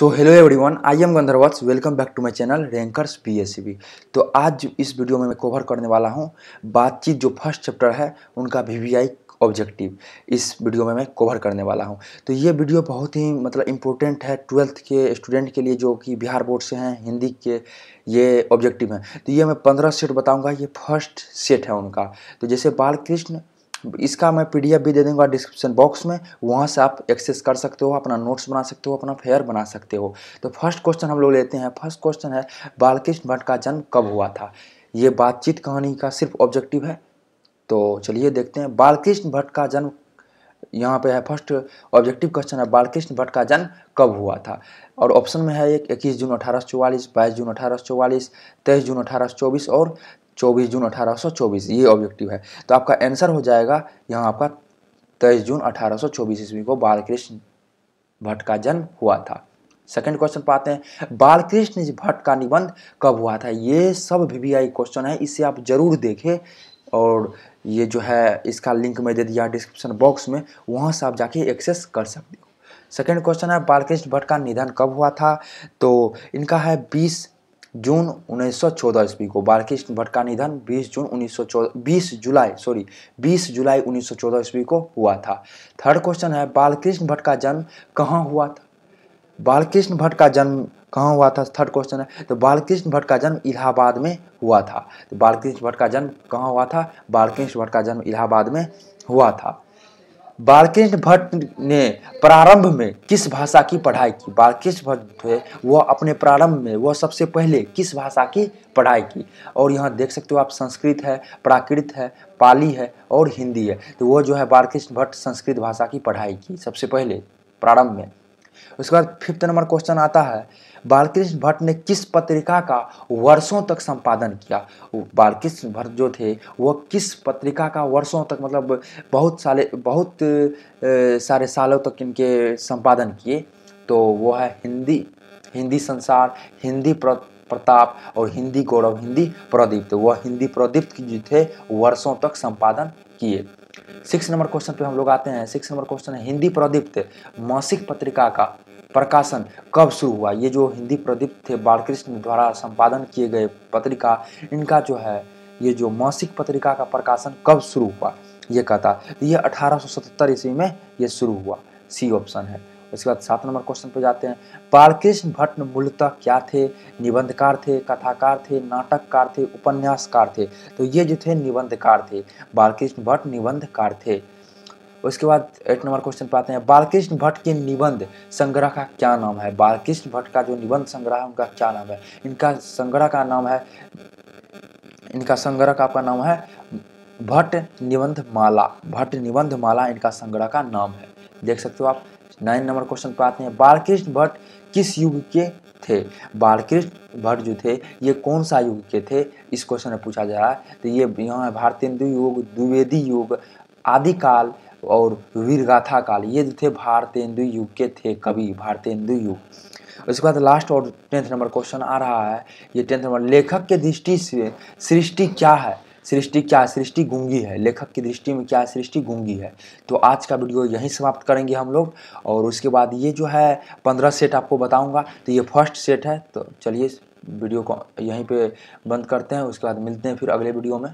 so hello everyone I am गंधर्वत्स welcome back to my channel Rankers पी तो आज इस वीडियो में मैं कवर करने वाला हूं बातचीत जो फर्स्ट चैप्टर है उनका वी ऑब्जेक्टिव इस वीडियो में मैं कवर करने वाला हूं तो ये वीडियो बहुत ही मतलब इम्पोर्टेंट है ट्वेल्थ के स्टूडेंट के लिए जो कि बिहार बोर्ड से हैं हिंदी के ये ऑब्जेक्टिव हैं तो ये मैं पंद्रह सेट बताऊँगा ये फर्स्ट सेट है उनका तो जैसे बालकृष्ण इसका मैं पी भी दे दूंगा डिस्क्रिप्शन बॉक्स में वहाँ से आप एक्सेस कर सकते हो अपना नोट्स बना सकते हो अपना फेयर बना सकते हो तो फर्स्ट क्वेश्चन हम लोग लेते हैं फर्स्ट क्वेश्चन है बालकृष्ण भट्ट का जन्म कब हुआ था ये बातचीत कहानी का सिर्फ ऑब्जेक्टिव है तो चलिए देखते हैं बालकृष्ण भट्ट का जन्म यहाँ पे है फर्स्ट ऑब्जेक्टिव क्वेश्चन है बालकृष्ण भट्ट का जन्म कब हुआ था और ऑप्शन में है एक इक्कीस जून अठारह सौ चौवालीस बाईस जून अठारह सौ चौवालीस तेईस जून अठारह सौ चौबीस और चौबीस जून चौबीस ये ऑब्जेक्टिव है तो आपका आंसर हो जाएगा यहाँ आपका तेईस जून चौबीस ईस्वी को बालकृष्ण भट्ट का जन्म हुआ था सेकंड क्वेश्चन पाते हैं बालकृष्ण भट्ट का निबंध कब हुआ था ये सब वीवीआई क्वेश्चन है इसे आप जरूर देखें और ये जो है इसका लिंक मैं दे दिया डिस्क्रिप्शन बॉक्स में वहाँ से आप जाके एक्सेस कर सकते हो सेकेंड क्वेश्चन है बालकृष्ण भट्ट का निधन कब हुआ था तो इनका है बीस जून 1914 ईस्वी को बालकृष्ण भट्ट का निधन 20 जून 1914 20 जुलाई सॉरी 20 जुलाई 1914 ईस्वी को हुआ था थर्ड क्वेश्चन है बालकृष्ण भट्ट का जन्म कहाँ हुआ था बालकृष्ण भट्ट का जन्म कहाँ हुआ था थर्ड क्वेश्चन है तो बालकृष्ण भट्ट का जन्म इलाहाबाद में हुआ था तो बालकृष्ण भट्ट का जन्म कहाँ हुआ था बालकृष्ण भट्ट का जन्म इलाहाबाद में हुआ था बालकृष्ण भट्ट ने प्रारंभ में किस भाषा की पढ़ाई की बालकृष्ण भट्ट है वह अपने प्रारंभ में वह सबसे पहले किस भाषा की पढ़ाई की और यहाँ देख सकते हो आप संस्कृत है प्राकृत है पाली है और हिंदी है तो वह जो है बालकृष्ण भट्ट संस्कृत भाषा की पढ़ाई की सबसे पहले प्रारंभ में उसके बाद फिफ्थ नंबर क्वेश्चन आता है बालकृष्ण भट्ट ने किस पत्रिका का वर्षों तक संपादन किया बालकृष्ण भट्ट जो थे वो किस पत्रिका का वर्षों तक मतलब बहुत साले बहुत सारे सालों तक इनके संपादन किए तो वो है हिंदी हिंदी संसार हिंदी प्र, प्रताप और हिंदी गौरव हिंदी प्रदीप्त तो वह हिंदी प्रदीप्त जो थे वर्षों तक संपादन किए सिक्स नंबर क्वेश्चन पे हम लोग आते हैं सिक्स नंबर क्वेश्चन है हिंदी प्रदीप्त मासिक पत्रिका का प्रकाशन कब शुरू हुआ ये जो हिंदी प्रदीप्त थे बालकृष्ण द्वारा संपादन किए गए पत्रिका इनका जो है ये जो मासिक पत्रिका का प्रकाशन कब शुरू हुआ ये कहता ये 1877 ईस्वी में ये शुरू हुआ सी ऑप्शन है उसके बाद सात नंबर क्वेश्चन पे जाते हैं बालकृष्ण भट्ट मूलतः क्या थे निबंधकार थे कथाकार थे नाटककार थे उपन्यासकार थे तो ये जो थे निबंधकार थे बालकृष्ण भट्ट निबंधकार थे उसके बाद एट नंबर क्वेश्चन पे आते हैं बालकृष्ण भट्ट के निबंध संग्रह का क्या नाम है बालकृष्ण भट्ट का जो निबंध संग्रह है उनका क्या नाम है इनका संग्रह का नाम है इनका संग्रह का आपका नाम है भट्ट निबंध माला भट्ट निबंध माला इनका संग्रह का नाम है देख सकते हो आप नाइन नंबर क्वेश्चन पर आते हैं बालकृष्ण भट्ट किस युग के थे बालकृष्ण भट्ट जो थे ये कौन सा युग के थे इस क्वेश्चन में पूछा जा रहा है तो ये यहाँ है भारतेंदु युग द्विवेदी युग आदिकाल और वीरगाथा काल ये जो थे भारतेंदु युग के थे कवि भारतेंदु युग उसके बाद लास्ट और टेंथ नंबर क्वेश्चन आ रहा है ये टेंथ नंबर लेखक के दृष्टि से सृष्टि क्या है सृष्टि क्या सृष्टि गुंगी है लेखक की दृष्टि में क्या सृष्टि गुंगी है तो आज का वीडियो यहीं समाप्त करेंगे हम लोग और उसके बाद ये जो है पंद्रह सेट आपको बताऊँगा तो ये फर्स्ट सेट है तो चलिए वीडियो को यहीं पे बंद करते हैं उसके बाद मिलते हैं फिर अगले वीडियो में